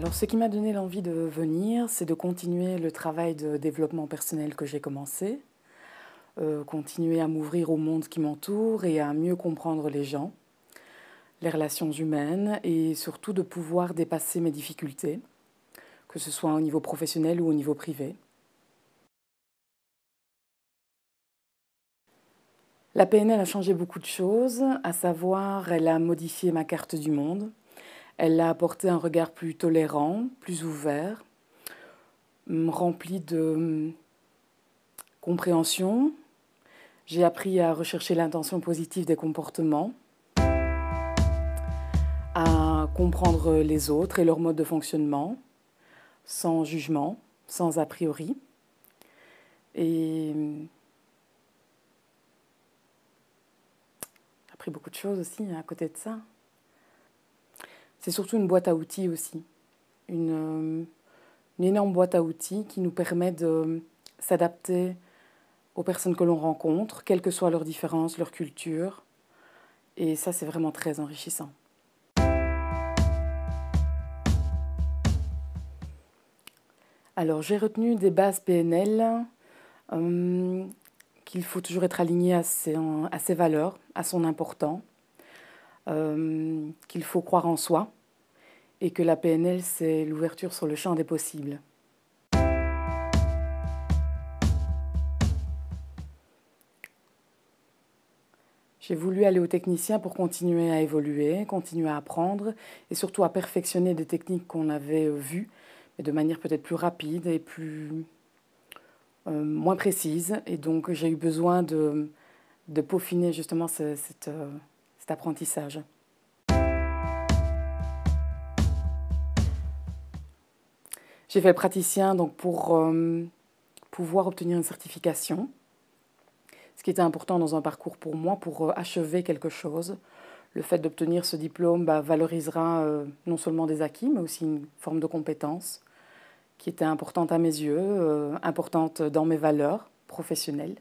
Alors ce qui m'a donné l'envie de venir, c'est de continuer le travail de développement personnel que j'ai commencé, euh, continuer à m'ouvrir au monde qui m'entoure et à mieux comprendre les gens, les relations humaines et surtout de pouvoir dépasser mes difficultés, que ce soit au niveau professionnel ou au niveau privé. La PNL a changé beaucoup de choses, à savoir elle a modifié ma carte du monde. Elle a apporté un regard plus tolérant, plus ouvert, hum, rempli de hum, compréhension. J'ai appris à rechercher l'intention positive des comportements, à comprendre les autres et leur mode de fonctionnement, sans jugement, sans a priori. Et hum, appris beaucoup de choses aussi à côté de ça c'est surtout une boîte à outils aussi. Euh, une, énorme boîte à outils qui nous permet de euh, s'adapter aux personnes que l'on rencontre, quelles que soient leurs différences, leur culture. Et ça, c'est vraiment très enrichissant. Alors, j'ai retenu des bases PNL, euh, qu'il faut toujours être aligné à ses, valeurs, à son important, qu'il faut croire en soi, et que la PNL, c'est l'ouverture sur le champ des possibles. J'ai voulu aller au technicien pour continuer à évoluer, continuer à apprendre et surtout à perfectionner des techniques qu'on avait vues, mais de manière peut-être plus rapide et plus euh, moins précise. Et donc j'ai eu besoin de, peaufiner justement euh, cet apprentissage. J'ai fait praticien donc pour euh, pouvoir obtenir une certification, ce qui était important dans un parcours pour moi, pour euh, achever quelque chose. Le fait d'obtenir ce diplôme bah, valorisera euh, non seulement des acquis, mais aussi une forme de compétence qui était importante à mes yeux, importante dans mes valeurs professionnelles.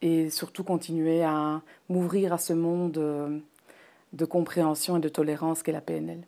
Et surtout continuer à m'ouvrir à ce monde de compréhension et de tolérance qu'est la PNL.